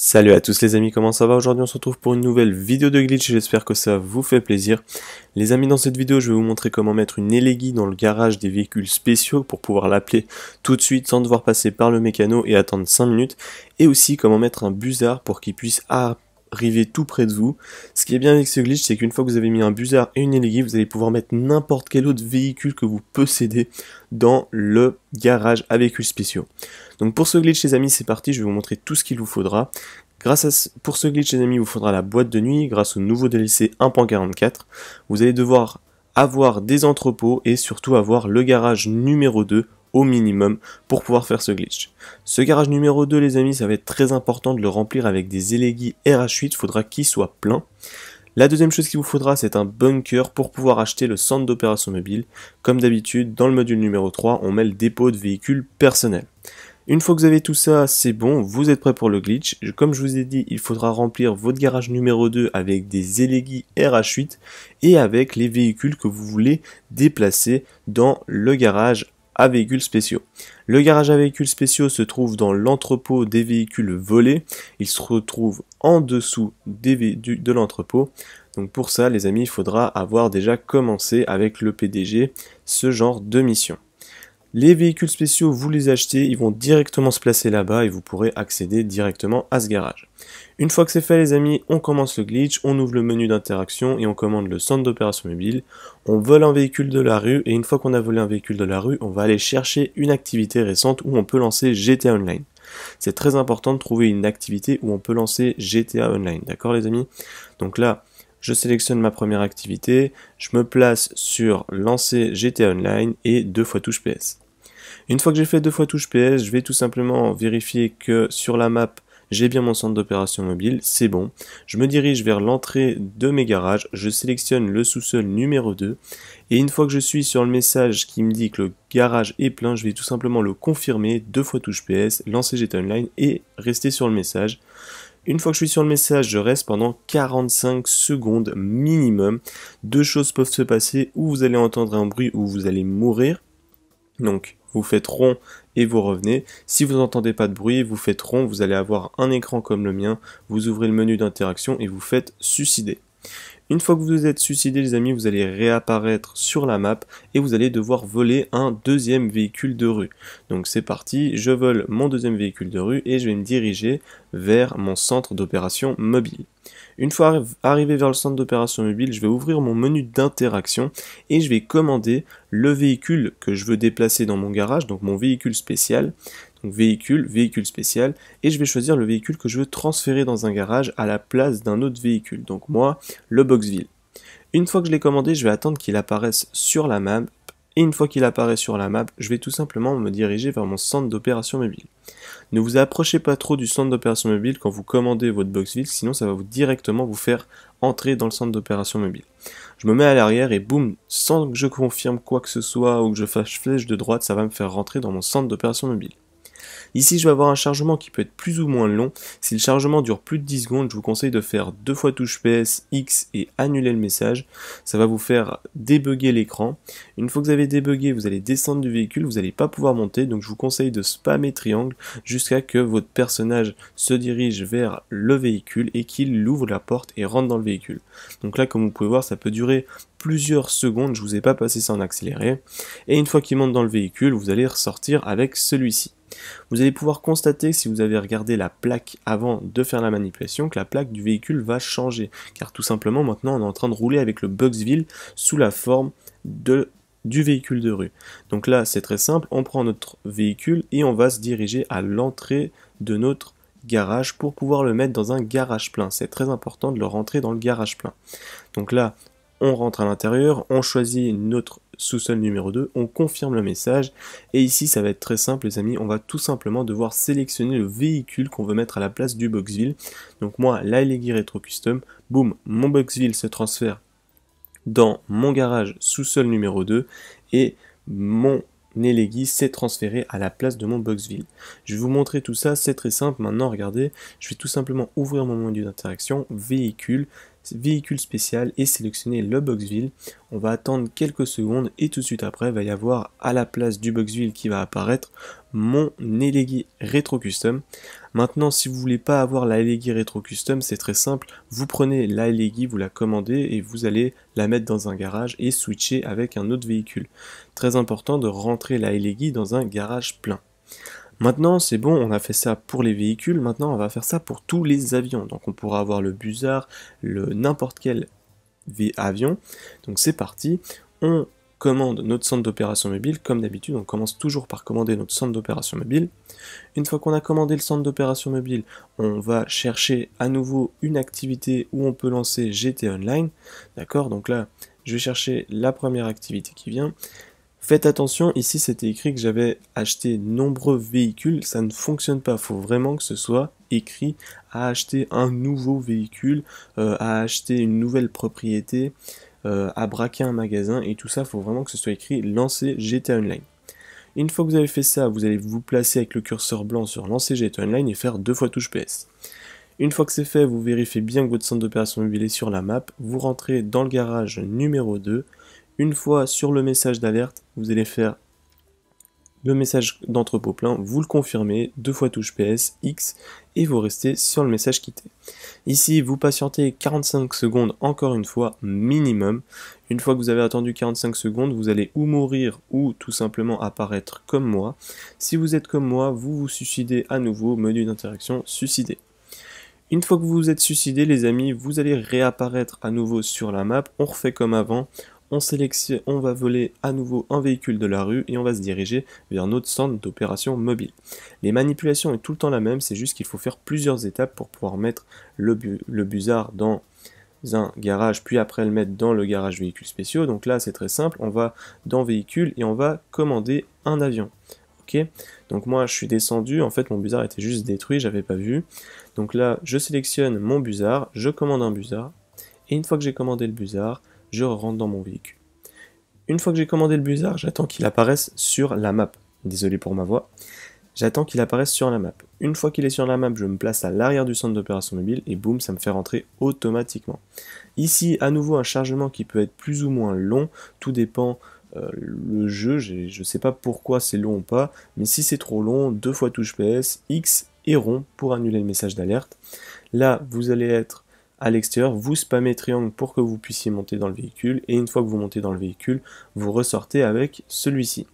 Salut à tous les amis, comment ça va Aujourd'hui on se retrouve pour une nouvelle vidéo de glitch, j'espère que ça vous fait plaisir. Les amis dans cette vidéo je vais vous montrer comment mettre une élégie dans le garage des véhicules spéciaux pour pouvoir l'appeler tout de suite sans devoir passer par le mécano et attendre 5 minutes. Et aussi comment mettre un buzzard pour qu'il puisse appeler arriver tout près de vous. Ce qui est bien avec ce glitch, c'est qu'une fois que vous avez mis un buzzard et une élégie vous allez pouvoir mettre n'importe quel autre véhicule que vous possédez dans le garage à véhicules spéciaux. Donc pour ce glitch les amis, c'est parti, je vais vous montrer tout ce qu'il vous faudra. Grâce à pour ce glitch les amis, vous faudra la boîte de nuit grâce au nouveau DLC 1.44. Vous allez devoir avoir des entrepôts et surtout avoir le garage numéro 2 au minimum pour pouvoir faire ce glitch. Ce garage numéro 2 les amis, ça va être très important de le remplir avec des Elegi RH8, faudra qu'il soit plein. La deuxième chose qu'il vous faudra, c'est un bunker pour pouvoir acheter le centre d'opération mobile. Comme d'habitude, dans le module numéro 3, on met le dépôt de véhicules personnels. Une fois que vous avez tout ça, c'est bon, vous êtes prêt pour le glitch. Comme je vous ai dit, il faudra remplir votre garage numéro 2 avec des Elegi RH8 et avec les véhicules que vous voulez déplacer dans le garage véhicules spéciaux. Le garage à véhicules spéciaux se trouve dans l'entrepôt des véhicules volés. Il se retrouve en dessous de l'entrepôt. Donc pour ça, les amis, il faudra avoir déjà commencé avec le PDG ce genre de mission. Les véhicules spéciaux, vous les achetez, ils vont directement se placer là-bas et vous pourrez accéder directement à ce garage. Une fois que c'est fait les amis, on commence le glitch, on ouvre le menu d'interaction et on commande le centre d'opération mobile. On vole un véhicule de la rue et une fois qu'on a volé un véhicule de la rue, on va aller chercher une activité récente où on peut lancer GTA Online. C'est très important de trouver une activité où on peut lancer GTA Online, d'accord les amis Donc là, je sélectionne ma première activité, je me place sur lancer GTA Online et deux fois touche PS. Une fois que j'ai fait deux fois touche PS, je vais tout simplement vérifier que sur la map, j'ai bien mon centre d'opération mobile, c'est bon. Je me dirige vers l'entrée de mes garages, je sélectionne le sous-sol numéro 2, et une fois que je suis sur le message qui me dit que le garage est plein, je vais tout simplement le confirmer, deux fois touche PS, lancer GTA Online et rester sur le message. Une fois que je suis sur le message, je reste pendant 45 secondes minimum. Deux choses peuvent se passer, ou vous allez entendre un bruit ou vous allez mourir, donc vous faites rond et vous revenez. Si vous n'entendez pas de bruit, vous faites rond, vous allez avoir un écran comme le mien, vous ouvrez le menu d'interaction et vous faites suicider. Une fois que vous êtes suicidé les amis, vous allez réapparaître sur la map et vous allez devoir voler un deuxième véhicule de rue. Donc c'est parti, je vole mon deuxième véhicule de rue et je vais me diriger vers mon centre d'opération mobile. Une fois arrivé vers le centre d'opération mobile, je vais ouvrir mon menu d'interaction et je vais commander le véhicule que je veux déplacer dans mon garage, donc mon véhicule spécial donc véhicule, véhicule spécial, et je vais choisir le véhicule que je veux transférer dans un garage à la place d'un autre véhicule, donc moi, le Boxville. Une fois que je l'ai commandé, je vais attendre qu'il apparaisse sur la map, et une fois qu'il apparaît sur la map, je vais tout simplement me diriger vers mon centre d'opération mobile. Ne vous approchez pas trop du centre d'opération mobile quand vous commandez votre Boxville, sinon ça va vous directement vous faire entrer dans le centre d'opération mobile. Je me mets à l'arrière et boum, sans que je confirme quoi que ce soit ou que je fasse flèche de droite, ça va me faire rentrer dans mon centre d'opération mobile. Ici, je vais avoir un chargement qui peut être plus ou moins long. Si le chargement dure plus de 10 secondes, je vous conseille de faire deux fois touche PS, X et annuler le message. Ça va vous faire débugger l'écran. Une fois que vous avez débugué, vous allez descendre du véhicule, vous n'allez pas pouvoir monter. Donc, je vous conseille de spammer triangle jusqu'à que votre personnage se dirige vers le véhicule et qu'il ouvre la porte et rentre dans le véhicule. Donc là, comme vous pouvez voir, ça peut durer plusieurs secondes, je vous ai pas passé ça en accéléré, et une fois qu'il monte dans le véhicule, vous allez ressortir avec celui-ci. Vous allez pouvoir constater si vous avez regardé la plaque avant de faire la manipulation que la plaque du véhicule va changer car tout simplement maintenant on est en train de rouler avec le Bugsville sous la forme de du véhicule de rue. Donc là, c'est très simple, on prend notre véhicule et on va se diriger à l'entrée de notre garage pour pouvoir le mettre dans un garage plein. C'est très important de le rentrer dans le garage plein. Donc là, on rentre à l'intérieur, on choisit notre sous-sol numéro 2, on confirme le message, et ici ça va être très simple les amis, on va tout simplement devoir sélectionner le véhicule qu'on veut mettre à la place du Boxville. Donc moi, la Retro Custom, boum, mon Boxville se transfère dans mon garage sous-sol numéro 2, et mon Nelegi s'est transféré à la place de mon Boxville. Je vais vous montrer tout ça, c'est très simple. Maintenant, regardez, je vais tout simplement ouvrir mon menu d'interaction, véhicule, véhicule spécial et sélectionner le Boxville. On va attendre quelques secondes et tout de suite après, va y avoir à la place du Boxville qui va apparaître mon LEGI Retro Custom. Maintenant, si vous voulez pas avoir la rétro Retro Custom, c'est très simple. Vous prenez la vous la commandez et vous allez la mettre dans un garage et switcher avec un autre véhicule. Très important de rentrer la dans un garage plein. Maintenant, c'est bon, on a fait ça pour les véhicules, maintenant on va faire ça pour tous les avions. Donc on pourra avoir le busard, le n'importe quel avion. Donc c'est parti, on commande notre centre d'opération mobile. Comme d'habitude, on commence toujours par commander notre centre d'opération mobile. Une fois qu'on a commandé le centre d'opération mobile, on va chercher à nouveau une activité où on peut lancer GT Online. D'accord Donc là, je vais chercher la première activité qui vient. Faites attention, ici c'était écrit que j'avais acheté nombreux véhicules, ça ne fonctionne pas, faut vraiment que ce soit écrit à acheter un nouveau véhicule, euh, à acheter une nouvelle propriété, euh, à braquer un magasin et tout ça, faut vraiment que ce soit écrit lancer GTA Online. Une fois que vous avez fait ça, vous allez vous placer avec le curseur blanc sur lancer GTA Online et faire deux fois touche PS. Une fois que c'est fait, vous vérifiez bien que votre centre d'opération mobile est sur la map, vous rentrez dans le garage numéro 2 une fois sur le message d'alerte, vous allez faire le message d'entrepôt plein, vous le confirmez, deux fois touche PS, X, et vous restez sur le message quitté. Ici, vous patientez 45 secondes encore une fois minimum. Une fois que vous avez attendu 45 secondes, vous allez ou mourir ou tout simplement apparaître comme moi. Si vous êtes comme moi, vous vous suicidez à nouveau, menu d'interaction, suicider. Une fois que vous vous êtes suicidé, les amis, vous allez réapparaître à nouveau sur la map. On refait comme avant on on va voler à nouveau un véhicule de la rue et on va se diriger vers notre centre d'opération mobile. Les manipulations sont tout le temps la même, c'est juste qu'il faut faire plusieurs étapes pour pouvoir mettre le, busard dans un garage, puis après le mettre dans le garage véhicules spéciaux. Donc là, c'est très simple, on va dans véhicule et on va commander un avion. ok donc moi je suis descendu, en fait mon busard était juste détruit, j'avais pas vu. Donc là je sélectionne mon busard, je commande un busard, et une fois que j'ai commandé le busard, je rentre dans mon véhicule. Une fois que j'ai commandé le busard, j'attends qu'il apparaisse sur la map. Désolé pour ma voix. J'attends qu'il apparaisse sur la map. Une fois qu'il est sur la map, je me place à l'arrière du centre d'opération mobile et boum, ça me fait rentrer automatiquement. Ici, à nouveau, un chargement qui peut être plus ou moins long. Tout dépend euh, le jeu. Je ne sais pas pourquoi c'est long ou pas. Mais si c'est trop long, deux fois touche PS, X et rond pour annuler le message d'alerte. Là, vous allez être à l'extérieur, vous spammez triangle pour que vous puissiez monter dans le véhicule, et une fois que vous montez dans le véhicule, vous ressortez avec celui-ci.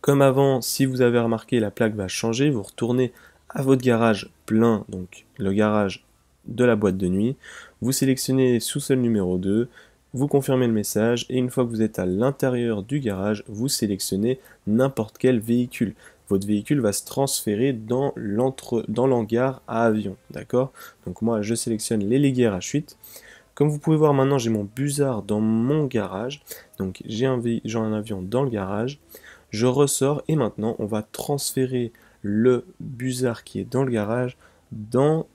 Comme avant, si vous avez remarqué, la plaque va changer, vous retournez à votre garage plein, donc le garage de la boîte de nuit, vous sélectionnez sous-sol numéro 2, vous confirmez le message et une fois que vous êtes à l'intérieur du garage, vous sélectionnez n'importe quel véhicule votre véhicule va se transférer dans l'hangar à avion. D'accord Donc moi, je sélectionne les à chute. Comme vous pouvez voir maintenant, j'ai mon busard dans mon garage. Donc j'ai un, avion dans le garage. Je ressors et maintenant, on va transférer le busard qui est dans le garage dans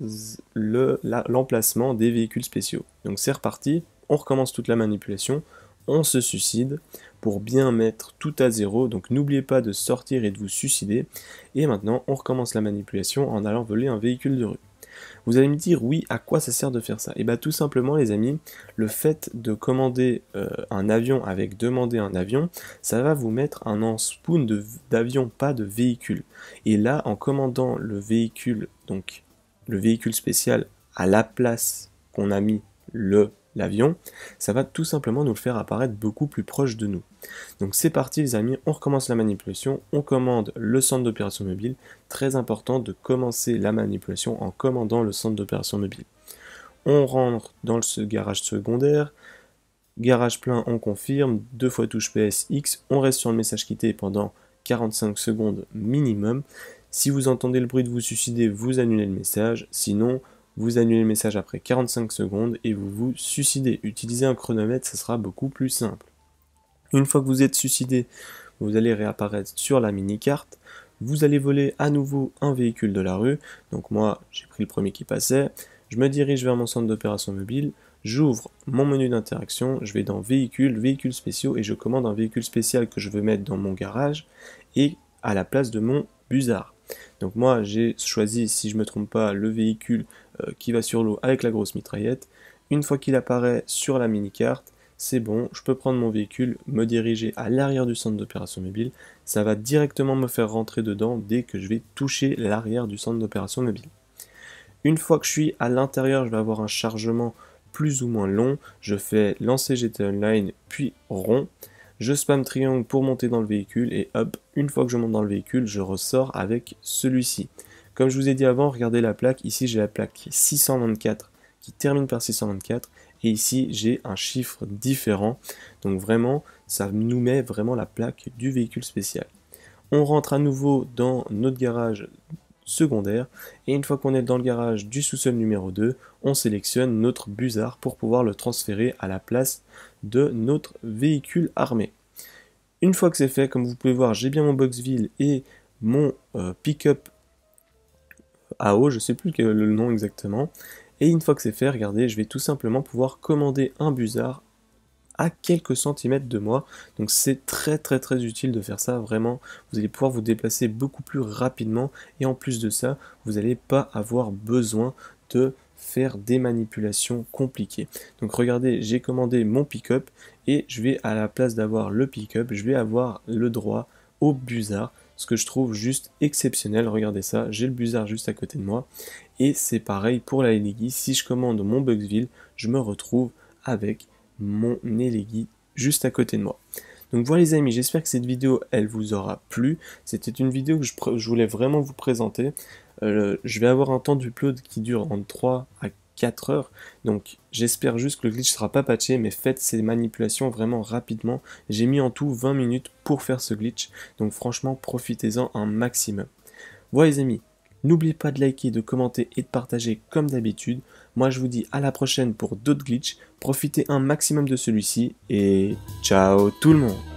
l'emplacement des véhicules spéciaux. Donc c'est reparti, on recommence toute la manipulation on se suicide pour bien mettre tout à zéro. Donc n'oubliez pas de sortir et de vous suicider. Et maintenant, on recommence la manipulation en allant voler un véhicule de rue. Vous allez me dire, oui, à quoi ça sert de faire ça Et eh bien tout simplement, les amis, le fait de commander euh, un avion avec demander un avion, ça va vous mettre un en spoon d'avion, pas de véhicule. Et là, en commandant le véhicule, donc le véhicule spécial à la place qu'on a mis le l'avion, ça va tout simplement nous le faire apparaître beaucoup plus proche de nous. Donc c'est parti les amis, on recommence la manipulation, on commande le centre d'opération mobile. Très important de commencer la manipulation en commandant le centre d'opération mobile. On rentre dans ce garage secondaire, garage plein, on confirme, deux fois touche PSX, on reste sur le message quitté pendant 45 secondes minimum. Si vous entendez le bruit de vous suicider, vous annulez le message, sinon vous annulez le message après 45 secondes et vous vous suicidez. Utilisez un chronomètre, ce sera beaucoup plus simple. Une fois que vous êtes suicidé, vous allez réapparaître sur la mini-carte. Vous allez voler à nouveau un véhicule de la rue. Donc moi, j'ai pris le premier qui passait. Je me dirige vers mon centre d'opération mobile. J'ouvre mon menu d'interaction, je vais dans véhicules, véhicules spéciaux et je commande un véhicule spécial que je veux mettre dans mon garage et à la place de mon busard. Donc moi j'ai choisi, si je ne me trompe pas, le véhicule euh, qui va sur l'eau avec la grosse mitraillette. Une fois qu'il apparaît sur la mini-carte, c'est bon, je peux prendre mon véhicule, me diriger à l'arrière du centre d'opération mobile. Ça va directement me faire rentrer dedans dès que je vais toucher l'arrière du centre d'opération mobile. Une fois que je suis à l'intérieur, je vais avoir un chargement plus ou moins long. Je fais lancer GT Online, puis rond. Je spam triangle pour monter dans le véhicule et hop, une fois que je monte dans le véhicule, je ressors avec celui-ci. Comme je vous ai dit avant, regardez la plaque. Ici, j'ai la plaque 624 qui termine par 624. Et ici, j'ai un chiffre différent. Donc vraiment, ça nous met vraiment la plaque du véhicule spécial. On rentre à nouveau dans notre garage secondaire. Et une fois qu'on est dans le garage du sous-sol numéro 2, on sélectionne notre busard pour pouvoir le transférer à la place de notre véhicule armé. Une fois que c'est fait, comme vous pouvez voir, j'ai bien mon Boxville et mon euh, pick-up haut, je sais plus le nom exactement. Et une fois que c'est fait, regardez, je vais tout simplement pouvoir commander un buzzard à quelques centimètres de moi. Donc c'est très très très utile de faire ça, vraiment. Vous allez pouvoir vous déplacer beaucoup plus rapidement et en plus de ça, vous n'allez pas avoir besoin de faire des manipulations compliquées. Donc regardez, j'ai commandé mon pick-up et je vais à la place d'avoir le pick-up, je vais avoir le droit au buzzard ce que je trouve juste exceptionnel. Regardez ça, j'ai le buzzard juste à côté de moi. Et c'est pareil pour la e Si je commande mon Bugsville, je me retrouve avec mon Eleggy juste à côté de moi. Donc voilà les amis, j'espère que cette vidéo, elle vous aura plu. C'était une vidéo que je, voulais vraiment vous présenter. Euh, je vais avoir un temps d'upload qui dure entre 3 à heures. Donc j'espère juste que le glitch sera pas patché, mais faites ces manipulations vraiment rapidement. J'ai mis en tout 20 minutes pour faire ce glitch, donc franchement profitez-en un maximum. Voilà les amis, n'oubliez pas de liker, de commenter et de partager comme d'habitude. Moi je vous dis à la prochaine pour d'autres glitches, profitez un maximum de celui-ci et ciao tout le monde